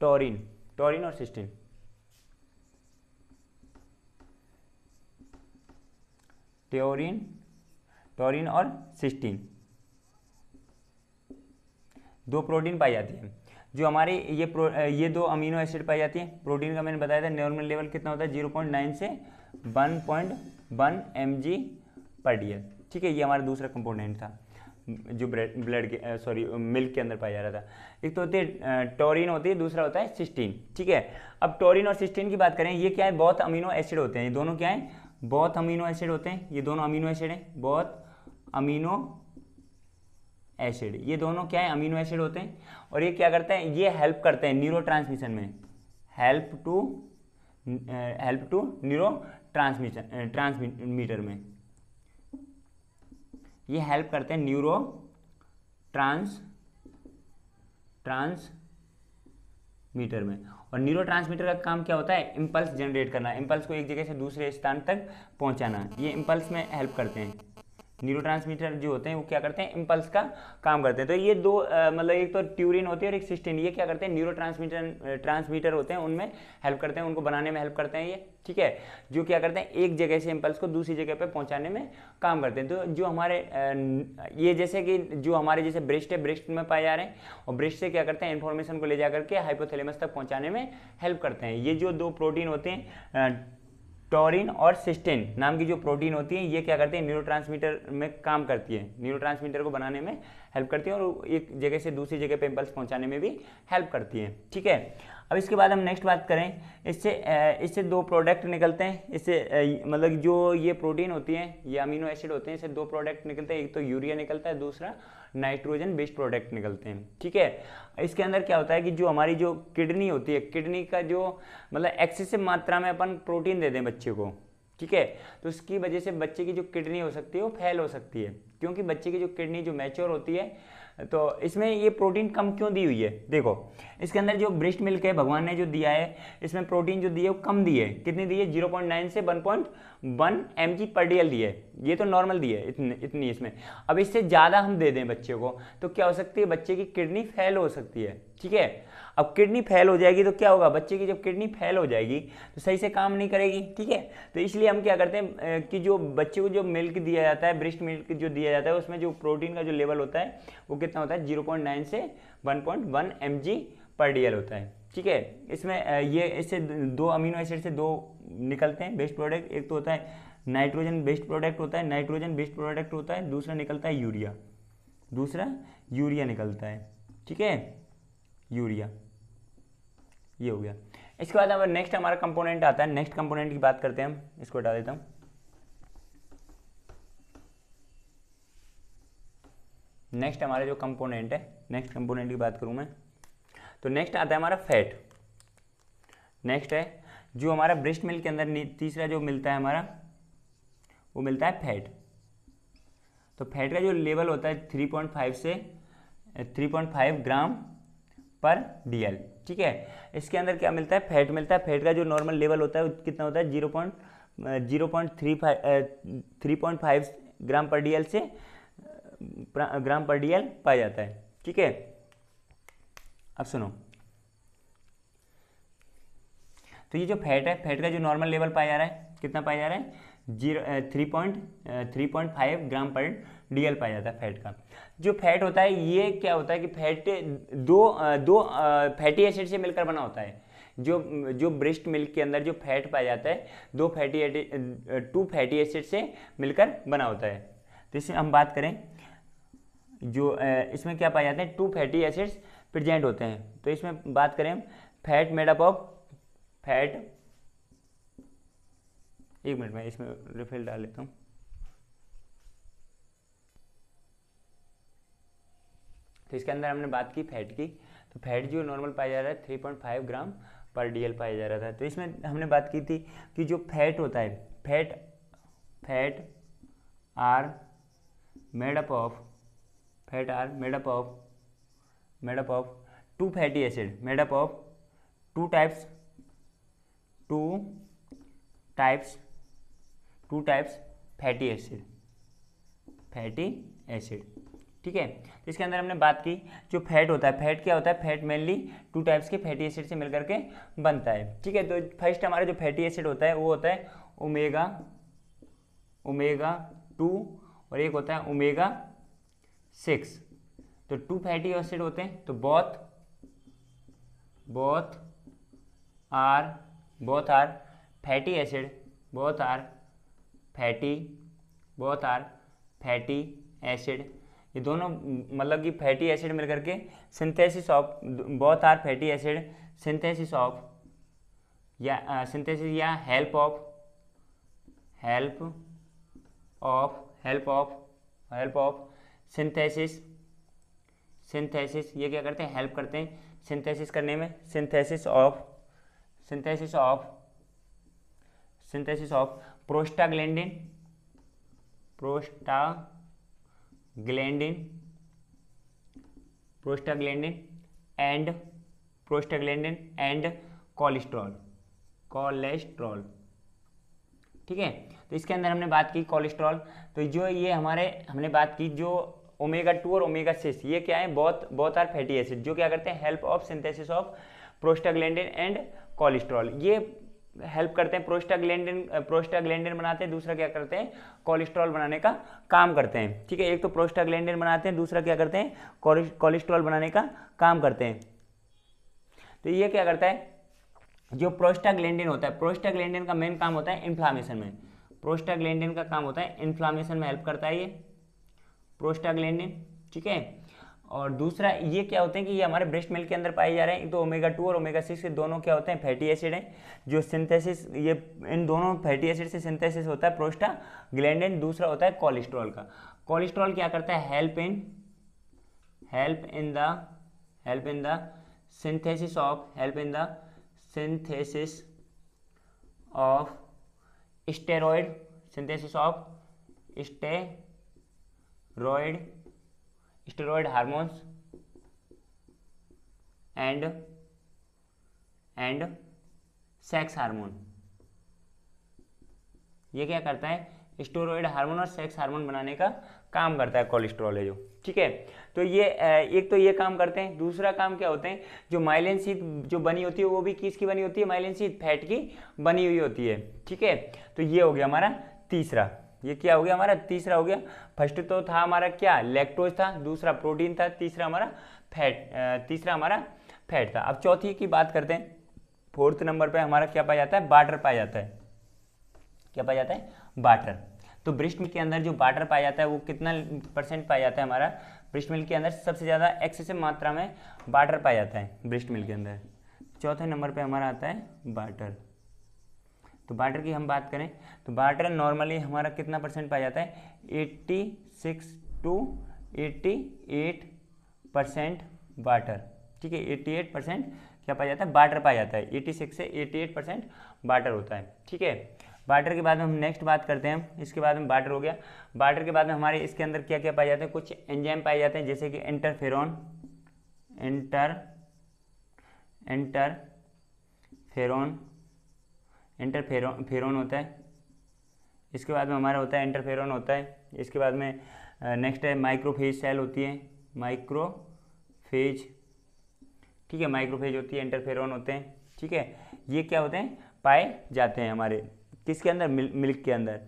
टॉरिन टॉरिन और सिस्टीन टोरिन टॉरिन और सिस्टीन दो प्रोटीन पाई जाती है जो हमारे ये प्रो, ये दो अमीनो एसिड पाई जाती है प्रोटीन का मैंने बताया था नॉर्मल लेवल कितना होता है जीरो पॉइंट नाइन से one point one M G per D ठीक है ये हमारा दूसरा कंपोनेंट था जो ब्रेड ब्लड के सॉरी मिल्क के अंदर पाया जा रहा था एक तो होती है टोरिन होती है दूसरा होता है सिस्टीन ठीक है अब टोरिन और सिस्टीन की बात करें ये क्या है बहुत अमीनो एसिड होते हैं ये दोनों क्या है बहुत अमीनो एसिड होते हैं ये दोनों अमीनो एसिड हैं बहुत अमीनो एसिड ये दोनों क्या है अमीनो एसिड होते हैं और ये क्या करते हैं ये हेल्प करते हैं न्यूरो ट्रांसमिशन में help to help to neuro transmission transmitter में ये हेल्प करते हैं न्यूरो ट्रांस ट्रांस मीटर में और न्यूरो ट्रांसमीटर का काम क्या होता है इम्पल्स जनरेट करना इम्पल्स को एक जगह से दूसरे स्थान तक पहुंचाना ये इम्पल्स में हेल्प करते हैं न्यूरो जो होते हैं वो क्या करते हैं इम्पल्स का काम करते हैं तो ये दो मतलब एक तो ट्यूरिन होती है और एक सिस्टिन ये क्या करते हैं न्यूरो ट्रांसमीटर होते हैं उनमें हेल्प करते हैं उनको बनाने में हेल्प करते हैं ये ठीक है जो क्या करते हैं एक जगह से इम्पल्स को दूसरी जगह पर पहुँचाने में काम करते हैं तो जो हमारे ये जैसे कि जो हमारे जैसे ब्रिस्ट है ब्रेस्ट में पाए जा रहे हैं और ब्रिस्ट से क्या करते हैं इन्फॉर्मेशन को ले जा करके हाइपोथेलेमस तक पहुँचाने में हेल्प करते हैं ये जो दो प्रोटीन होते हैं टोरिन और सिस्टेन नाम की जो प्रोटीन होती है ये क्या करती है न्यूरो में काम करती है न्यूरो को बनाने में हेल्प करती है और एक जगह से दूसरी जगह पे इम्पल्स पहुंचाने में भी हेल्प करती है ठीक है अब इसके बाद हम नेक्स्ट बात करें इससे इससे दो प्रोडक्ट निकलते हैं इससे मतलब जो ये प्रोटीन होती है ये अमीनो एसिड होते हैं इससे दो प्रोडक्ट निकलते हैं एक तो यूरिया निकलता है दूसरा नाइट्रोजन बेस्ड प्रोडक्ट निकलते हैं ठीक है इसके अंदर क्या होता है कि जो हमारी जो किडनी होती है किडनी का जो मतलब एक्सेसिव मात्रा में अपन प्रोटीन दे दें बच्चे को ठीक है तो उसकी वजह से बच्चे की जो किडनी हो सकती है वो फेल हो सकती है क्योंकि बच्चे की जो किडनी जो मैच्योर होती है तो इसमें ये प्रोटीन कम क्यों दी हुई है देखो इसके अंदर जो ब्रिस्ट मिल्क है भगवान ने जो दिया है इसमें प्रोटीन जो दी है वो कम दी है कितनी दी है जीरो पॉइंट नाइन से one point one M G per D L दिए ये तो नॉर्मल दिए इतनी इतनी इसमें अब इससे ज़्यादा हम दे दें बच्चे को तो क्या हो सकती है बच्चे की किडनी फेल हो सकती है ठीक है अब किडनी फेल हो जाएगी तो क्या होगा बच्चे की जब किडनी फेल हो जाएगी तो सही से काम नहीं करेगी ठीक है तो इसलिए हम क्या करते हैं कि जो बच्चे को जो मिल्क दिया जाता है ब्रिस्ट मिल्क जो दिया जाता है उसमें जो प्रोटीन का जो लेवल होता है वो कितना होता है जीरो पॉइंट नाइन से one point one M G per D L होता है ठीक है इसमें ये इससे दो अमीनो एसिड से दो निकलते हैं बेस्ट प्रोडक्ट एक तो होता है नाइट्रोजन बेस्ट प्रोडक्ट होता है नाइट्रोजन बेस्ट प्रोडक्ट होता है दूसरा निकलता है यूरिया दूसरा यूरिया निकलता है ठीक है यूरिया ये हो गया इसके बाद हमारा नेक्स्ट हमारा कंपोनेंट आता है नेक्स्ट कंपोनेंट की बात करते हैं हम इसको हटा देता हूँ नेक्स्ट हमारे जो कंपोनेंट है नेक्स्ट कंपोनेंट की बात करूँ मैं तो नेक्स्ट आता है हमारा फैट नेक्स्ट है जो हमारा ब्रेस्ट मिल्क के अंदर तीसरा जो मिलता है हमारा वो मिलता है फैट तो फैट का जो लेवल होता है थ्री पॉइंट फाइव से three point five gram per D ठीक है इसके अंदर क्या मिलता है फैट मिलता है फैट का जो नॉर्मल लेवल होता है कितना होता है zero point zero point three five three point five gram per D से ग्राम पर डी पाया जाता है ठीक है अब सुनो तो ये जो फैट है फैट का जो नॉर्मल लेवल पाया जा रहा है कितना पाया जा रहा है zero three point three point five gram per D पाया जाता है फैट का जो फैट होता है ये क्या होता है कि फैट दो दो फैटी एसिड से मिलकर बना होता है जो जो ब्रेस्ट मिल्क के अंदर जो फैट पाया जाता है दो फैटी टू फैटी एसिड से मिलकर बना होता है तो इससे हम बात करें जो इसमें क्या पाया जाता है टू फैटी एसिड्स प्रेजेंट होते हैं तो इसमें बात करें फैट मेडअप ऑफ फैट एक मिनट में इसमें रिफिल डाल लेता हूँ तो इसके अंदर हमने बात की फैट की तो फैट जो नॉर्मल पाया जा रहा है three point five gram per D पाया जा रहा था तो इसमें हमने बात की थी कि जो फैट होता है fat fat are made up of fat are made up of made up of two fatty acid made up of two types two types two types fatty acid fatty acid ठीक है तो इसके अंदर हमने बात की जो फैट होता है फैट क्या होता है फैट मेनली टू टाइप्स के फैटी एसिड से मिलकर के बनता है ठीक है तो फर्स्ट हमारा जो फैटी एसिड होता है वो होता है ओमेगा ओमेगा टू और एक होता है ओमेगा सिक्स तो टू फैटी एसिड होते हैं तो both both are both are fatty acid both are fatty both are fatty acid ये दोनों मतलब कि फैटी एसिड मिलकर के synthesis of both are fatty acid synthesis of या सिंथेसिस या help of help of help of help of synthesis synthesis ये क्या करते हैं हेल्प करते हैं सिंथेसिस करने में synthesis of synthesis of synthesis of prostaglandin prostaglandin prostaglandin and prostaglandin and cholesterol cholesterol ठीक है तो इसके अंदर हमने बात की कोलेस्ट्रॉल तो जो ये हमारे हमने बात की जो ओमेगा टू और ओमेगा सिक्स ये क्या है बहुत बहुत आर फैटी एसिड जो क्या करते हैं help of synthesis of prostaglandin and cholesterol ये हेल्प करते हैं प्रोस्टाग्लैंडिन प्रोस्टाग्लैंडिन बनाते हैं दूसरा क्या करते हैं कोलेस्ट्रॉल बनाने का काम करते हैं ठीक है एक तो प्रोस्टाग्लैंडिन बनाते हैं दूसरा क्या करते हैं कोलेस्ट्रॉल बनाने का काम करते हैं तो ये क्या करता है जो प्रोस्टाग्लैंडिन होता है प्रोस्टाग्लैंडिन का मेन काम होता है इन्फ्लामेशन में प्रोस्टाग्लैंडिन का काम होता है इन्फ्लामेशन में हेल्प करता है ये प्रोस्टाग्लैंडिन ठीक है और दूसरा ये क्या होते हैं कि ये हमारे ब्रेस्ट मिल्क के अंदर पाए जा रहे हैं एक तो ओमेगा टू और ओमेगा सिक्स दोनों क्या होते हैं फैटी एसिड हैं जो सिंथेसिस ये इन दोनों फैटी एसिड से सिंथेसिस होता है प्रोस्टा ग्लैंड दूसरा होता है कोलेस्ट्रॉल का कोलेस्ट्रॉल क्या करता है help in help in the help in the synthesis of help in the synthesis of steroid synthesis of steroid steroid hormones and and sex hormone ये क्या करता है स्टोरॉयड हार्मोन और सेक्स हार्मोन बनाने का काम करता है कोलेस्ट्रॉल है जो ठीक है तो ये एक तो ये काम करते हैं दूसरा काम क्या होते हैं जो माइलिन सीत जो बनी होती है वो भी किसकी बनी होती है माइलिन सीत फैट की बनी हुई होती है ठीक है तो ये हो गया हमारा तीसरा ये क्या हो गया हमारा तीसरा हो गया फर्स्ट तो था हमारा क्या लैक्टोज था दूसरा प्रोटीन था तीसरा हमारा फैट तीसरा हमारा फैट था अब चौथी की बात करते हैं फोर्थ नंबर पे हमारा क्या पाया जाता है बाटर पाया जाता है क्या पाया जाता है बाटर तो ब्रिस्टमिल के अंदर जो बाटर पाया जाता है वो कितना परसेंट पाया जाता है हमारा ब्रिस्टमिल के अंदर सबसे ज़्यादा एक्सेसिव मात्रा में बाटर पाया जाता है ब्रिस्ट के अंदर चौथे नंबर पर हमारा आता है बाटर तो बार्टर की हम बात करें तो बार्टर नॉर्मली हमारा कितना परसेंट पाया जाता है eighty six to eighty eight percent water ठीक है एट्टी एट परसेंट क्या पाया जाता है बार्टर पाया जाता है एट्टी सिक्स से एट्टी एट परसेंट बार्टर होता है ठीक है बार्टर के बाद हम नेक्स्ट बात करते हैं इसके बाद में बार्टर हो गया बार्टर के बाद में हमारे इसके अंदर क्या क्या पाए जाते हैं कुछ एंजाइम पाए जाते हैं जैसे कि interferon enter interferon interferon होता है इसके बाद में हमारा होता है इंटरफेरोन होता है इसके बाद में नेक्स्ट है माइक्रोफेज सेल होती है माइक्रोफेज ठीक है माइक्रोफेज होती है इंटरफेरोन होते हैं ठीक है ये क्या होते हैं पाए जाते हैं हमारे किसके अंदर मिल, मिल्क के अंदर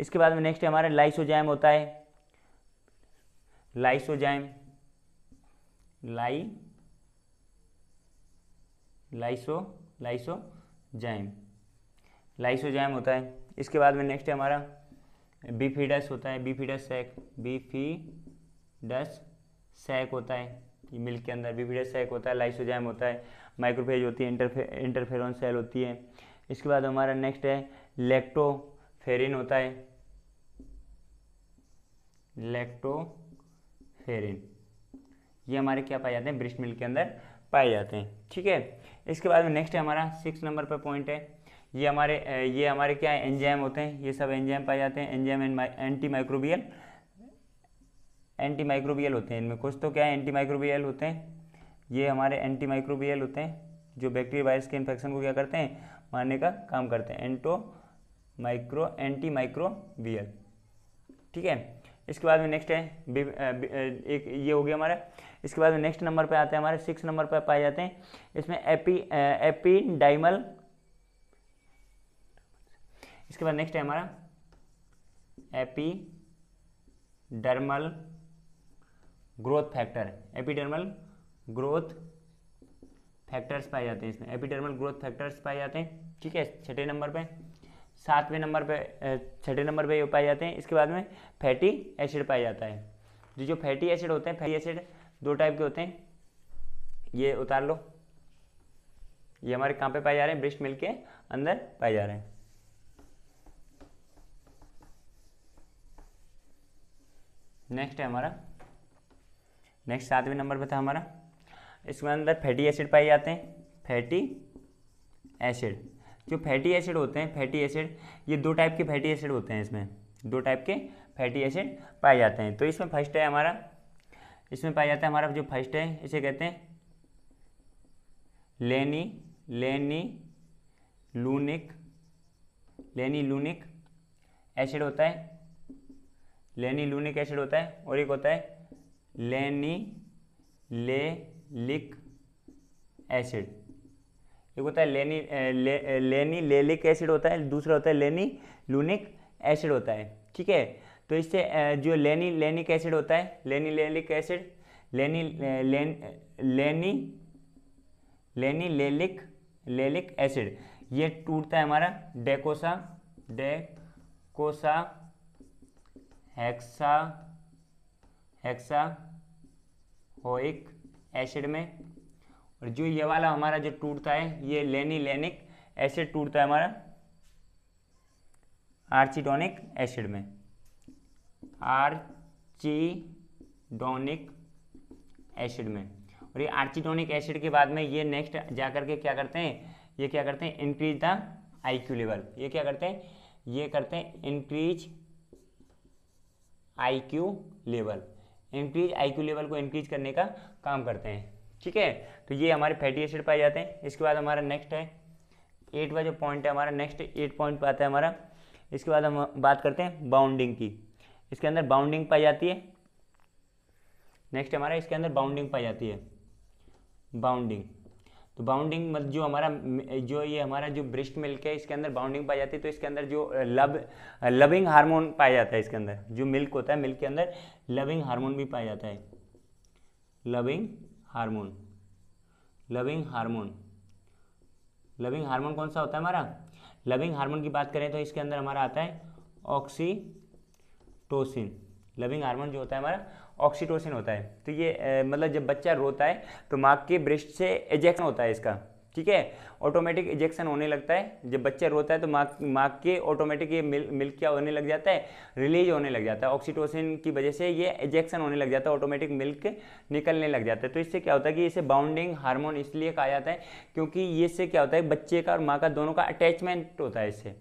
इसके बाद में नेक्स्ट है हमारा लाइसोजाइम होता है लाइसोजाइम लाई लाइसो लाइसो जैम लाइसोजाइम होता है इसके बाद में नेक्स्ट है हमारा बीफीडस होता है बीफीडस सैक बीफीडस सैक होता है ये मिल्क के अंदर बीफीडस सैक होता है लाइसोजाइम होता है माइक्रोफेज होती है इंटरफे इंटरफेरॉन सेल होती है इसके बाद हमारा नेक्स्ट है लेक्टोफेरिन होता है लेक्टोफेरिन ये हमारे क्या पाए जाते हैं ब्रिस्ट मिल्क के अंदर पाए जाते हैं ठीक है इसके बाद में नेक्स्ट है हमारा सिक्स नंबर पर पॉइंट है ये हमारे ये हमारे क्या है एंजाइम होते हैं ये सब एंजाइम पाए जाते हैं enzyme and anti microbial anti microbial होते हैं इनमें कुछ तो क्या है एंटी माइक्रोबियल होते हैं ये हमारे एंटी माइक्रोबियल होते हैं जो बैक्टीरिया वायरस के इन्फेक्शन को क्या करते हैं मारने का काम करते हैं एंटो माइक्रो एंटी माइक्रोबियल ठीक है इसके बाद में नेक्स्ट है एक ये हो गया हमारा इसके बाद में नेक्स्ट नंबर पे आते हैं हमारे सिक्स नंबर पर पाए जाते हैं इसमें एपी एपिडाइमल इसके बाद नेक्स्ट है हमारा epidermal growth factor epidermal growth factors पाए जाते हैं इसमें एपिडर्मल ग्रोथ फैक्टर्स पाए जाते हैं ठीक है छठे नंबर पे सातवें नंबर पे छठे नंबर पे ये पाए जाते हैं इसके बाद में फैटी एसिड पाया जाता है जो जो फैटी एसिड होते हैं फैटी एसिड दो टाइप के होते हैं ये उतार लो ये हमारे कहाँ पे पाए जा रहे हैं ब्रिस्ट मिल्क के अंदर पाए जा रहे हैं नेक्स्ट है हमारा नेक्स्ट सातवें नंबर पर था हमारा इसके अंदर फैटी एसिड पाए जाते हैं फैटी एसिड जो फैटी एसिड होते हैं फैटी एसिड ये दो टाइप के फैटी एसिड होते हैं इसमें दो टाइप के फैटी एसिड पाए जाते हैं तो इसमें फर्स्ट है हमारा इसमें पाया जाता है हमारा जो फर्स्ट है इसे कहते हैं लेनी लेनी लूनिक लेनी लूनिक एसिड होता है लेनी लूनिक एसिड होता है और एक होता है लेनी ले लिक एसिड एक होता है लेनी ले, लेनी लेलिक एसिड होता है दूसरा होता है लेनी लूनिक एसिड होता है ठीक है तो इससे जो लेनी लेनिक एसिड होता है लेनी लेलिक एसिड लेनी लेन लेनी लेनी लेलिक लेलिक एसिड ये टूटता है हमारा docosa docosahexaenoic acid में और जो ये वाला हमारा जो टूटता है ये लेनी लेनिक एसिड टूटता है हमारा आर्चिडोनिक एसिड में आर्चिडोनिक एसिड में और ये आर्चिडोनिक एसिड के बाद में ये नेक्स्ट जा करके क्या करते हैं ये क्या करते हैं इंक्रीज द आईक्यू लेवल ये क्या करते हैं ये करते हैं increase IQ level increase IQ level को इंक्रीज करने का काम करते हैं ठीक है तो ये हमारे फैटी एसिड पाए जाते हैं इसके बाद हमारा नेक्स्ट है एट वा जो पॉइंट है हमारा नेक्स्ट एट पॉइंट पर आता है हमारा इसके बाद हम बात करते हैं बाउंडिंग की इसके अंदर बाउंडिंग पाई जाती है नेक्स्ट हमारा इसके अंदर बाउंडिंग पाई जाती है बाउंडिंग तो बाउंडिंग मतलब जो हमारा जो ये हमारा जो ब्रिस्ट मिल्क है इसके अंदर बाउंडिंग पाई जाती है तो इसके अंदर जो लव लविंग हार्मोन पाया जाता है इसके अंदर जो मिल्क होता है मिल्क के अंदर लविंग हार्मोन भी पाया जाता है loving hormone loving hormone loving hormone कौन सा होता है हमारा लविंग हार्मोन की बात करें तो इसके अंदर हमारा आता है ऑक्सीटोसिन लविंग हार्मोन जो होता है हमारा ऑक्सीटोसिन होता है तो ये मतलब जब बच्चा रोता है तो माँ के ब्रेस्ट से एजेक्शन होता है इसका ठीक है ऑटोमेटिक इजेक्शन होने लगता है जब बच्चा रोता है तो माँ माँ के ऑटोमेटिक ये मिल मिल्क क्या होने लग जाता है रिलीज होने लग जाता है ऑक्सीटोसिन की वजह से ये इजेक्शन होने लग जाता है ऑटोमेटिक मिल्क निकलने लग जाता है तो इससे क्या होता है कि इसे बाउंडिंग हार्मोन इसलिए कहा जाता है क्योंकि इससे क्या होता है बच्चे का और माँ का दोनों का अटैचमेंट होता है इससे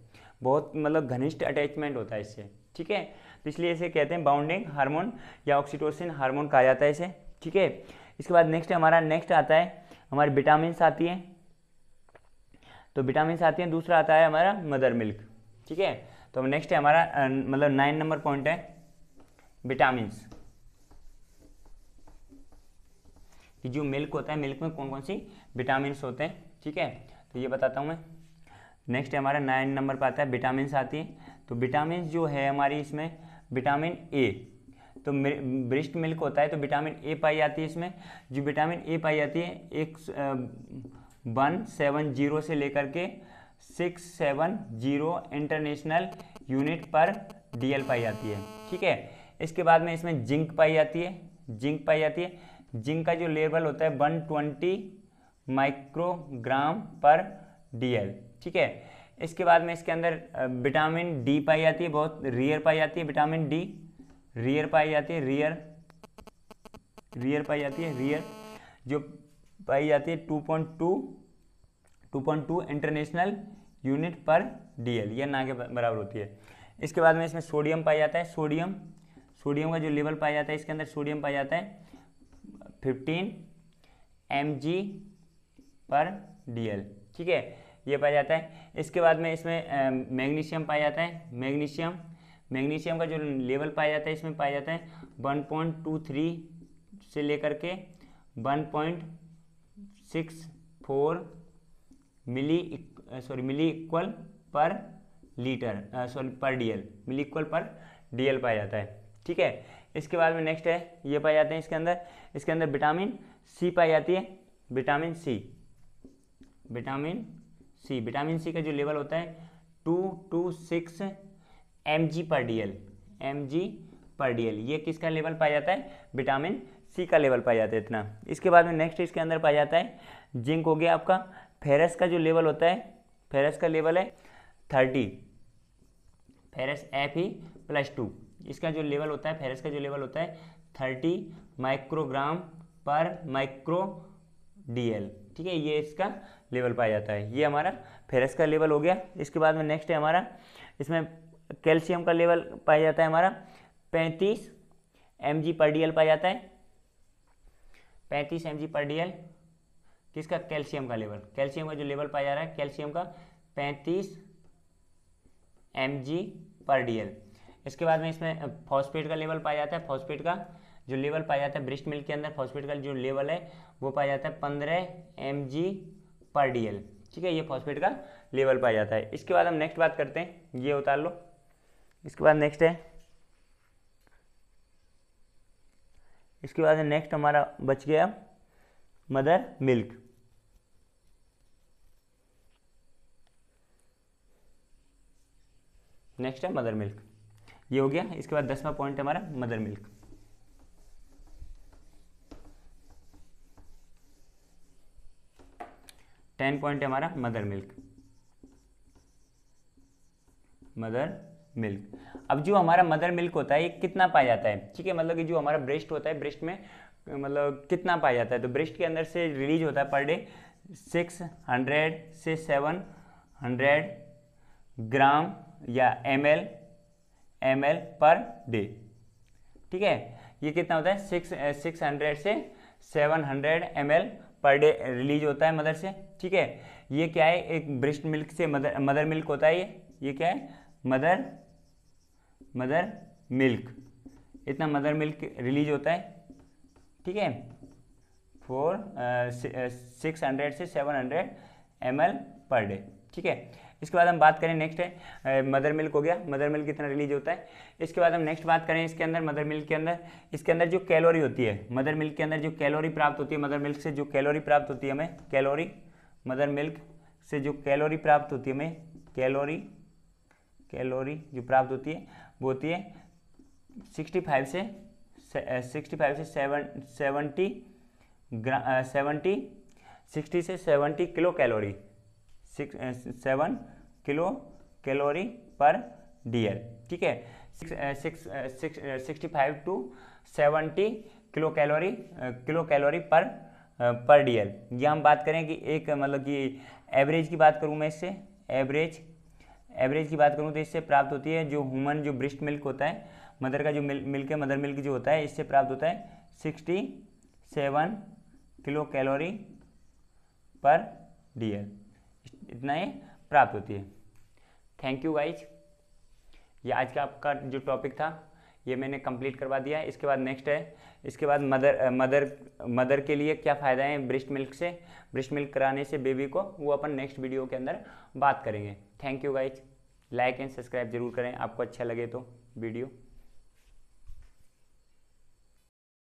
बहुत मतलब घनिष्ठ अटैचमेंट होता है इससे ठीक है तो इसलिए इसे कहते हैं बाउंडिंग हार्मोन या ऑक्सीटोसिन हार्मोन कहा जाता है इसे ठीक है इसके बाद नेक्स्ट हमारा नेक्स्ट आता है हमारे विटामिन आती हैं तो विटामिन आती हैं दूसरा आता है हमारा मदर मिल्क ठीक है तो नेक्स्ट है हमारा मतलब नाइन नंबर पॉइंट है विटामिन कि जो मिल्क होता है मिल्क में कौन कौन सी विटामिन होते हैं ठीक है तो ये बताता हूँ मैं नेक्स्ट है हमारा नाइन नंबर पर आता है विटामिन आती है तो विटामिन जो है हमारी इसमें विटामिन ए तो ब्रिस्ट मिल्क होता है तो विटामिन ए पाई जाती है इसमें जो विटामिन ए पाई जाती है एक वन सेवन जीरो से लेकर के six seven zero international unit per DL पाई जाती है ठीक है इसके बाद में इसमें जिंक पाई जाती है जिंक पाई जाती है जिंक का जो लेवल होता है one twenty microgram per DL ठीक है इसके बाद में इसके अंदर विटामिन डी पाई जाती है बहुत रियर पाई जाती है विटामिन डी रियर पाई जाती है रियर रियर पाई जाती है रियर जो पाई जाती है 2.2 2.2 इंटरनेशनल यूनिट पर डीएल यह ना के बराबर होती है इसके बाद में इसमें सोडियम पाया जाता है सोडियम सोडियम का जो लेवल पाया जाता है इसके अंदर सोडियम पाया जाता है 15 एम पर डीएल ठीक है ये पाया जाता है इसके बाद में इसमें मैग्नीशियम पाया जाता है मैग्नीशियम मैग्नीशियम का जो लेवल पाया जाता है इसमें पाया जाता है वन पॉइंट टू थ्री से लेकर के one point six four milli sorry milli equal per litre sorry per DL milli equal per DL पाया जाता है ठीक है इसके बाद में नेक्स्ट है ये पाए जाते हैं इसके अंदर इसके अंदर विटामिन सी पाई जाती है vitamin C vitamin C vitamin C का जो लेवल होता है two two six M G per D L M G per D L ये किसका लेवल पाया जाता है विटामिन सी का लेवल पाया जाता है इतना इसके बाद में नेक्स्ट इसके अंदर पाया जाता है जिंक हो गया आपका फेरस का जो लेवल होता है फेरस का लेवल है थर्टी फेरस एफ ही प्लस टू इसका जो लेवल होता है फेरस का जो लेवल होता है thirty microgram per micro D L ठीक है ये इसका लेवल पाया जाता है ये हमारा फेरस का लेवल हो गया इसके बाद में नेक्स्ट है हमारा इसमें कैल्शियम का लेवल पाया जाता है हमारा पैंतीस एम जी पर डी पाया जाता है पैंतीस एम जी पर डी किसका कैल्शियम का लेवल कैल्शियम का जो लेवल पाया जा रहा है कैल्शियम का पैंतीस एम जी पर डी इसके बाद में इसमें फॉस्फेट का लेवल पाया जाता है फॉस्फेट का जो लेवल पाया जाता है ब्रिस्ट मिल्क के अंदर फॉस्फेट का जो लेवल है वो पाया जाता है पंद्रह एम जी पर डी ठीक है ये फॉस्फेट का लेवल पाया जाता है इसके बाद हम नेक्स्ट बात करते हैं ये उतार लो इसके बाद नेक्स्ट है इसके बाद नेक्स्ट हमारा बच गया मदर मिल्क नेक्स्ट है मदर मिल्क ये हो गया इसके बाद दसवां पॉइंट हमारा मदर मिल्क टेन पॉइंट है हमारा मदर मिल्क मदर मिल्क अब जो हमारा मदर मिल्क होता है ये कितना पाया जाता है ठीक है मतलब कि जो हमारा ब्रेस्ट होता है ब्रेस्ट में मतलब कितना पाया जाता है तो ब्रेस्ट के अंदर से रिलीज होता है पर डे सिक्स हंड्रेड से सेवन हंड्रेड ग्राम या M L M L per day ठीक है ये कितना होता है सिक्स सिक्स हंड्रेड से seven hundred M L per day release होता है मदर से ठीक है ये क्या है एक ब्रिस्ट मिल्क से मदर मदर मिल्क होता है ये ये क्या है मदर मदर मिल्क इतना मदर मिल्क रिलीज होता है ठीक है फोर सिक्स हंड्रेड से seven hundred M per day ठीक है इसके बाद हम बात करें नेक्स्ट है मदर मिल्क हो गया मदर मिल्क कितना रिलीज होता है इसके बाद हम नेक्स्ट बात करें इसके अंदर मदर मिल्क के अंदर इसके अंदर जो कैलोरी होती है मदर मिल्क के अंदर जो कैलोरी प्राप्त होती है मदर मिल्क से जो कैलोरी प्राप्त होती है हमें कैलोरी मदर मिल्क से जो कैलोरी प्राप्त होती है हमें कैलोरी कैलोरी जो प्राप्त होती है वो होती है सिक्सटी फाइव से सिक्सटी फाइव से सेवन ग्रा सेवनटी सिक्सटी से seventy kilo calorie six seven kilo calorie per dear ठीक है six six sixty five to seventy kilo calorie kilo calorie per per D L ये हम बात करें कि एक मतलब कि एवरेज की बात करूँ मैं इससे एवरेज एवरेज की बात करूँ तो इससे प्राप्त होती है जो हुमन जो ब्रिस्ट मिल्क होता है मदर का जो मिल मिल्क है मदर मिल्क जो होता है इससे प्राप्त होता है sixty seven kilo calorie per D इतना ही प्राप्त होती है थैंक यू गाइज ये आज का आपका जो टॉपिक था ये मैंने कंप्लीट करवा दिया है इसके बाद नेक्स्ट है इसके बाद मदर मदर मदर के लिए क्या फ़ायदा है ब्रिस्ट मिल्क से ब्रिस्ट मिल्क कराने से बेबी को वो अपन नेक्स्ट वीडियो के अंदर बात करेंगे thank you guys like and subscribe जरूर करें आपको अच्छा लगे तो वीडियो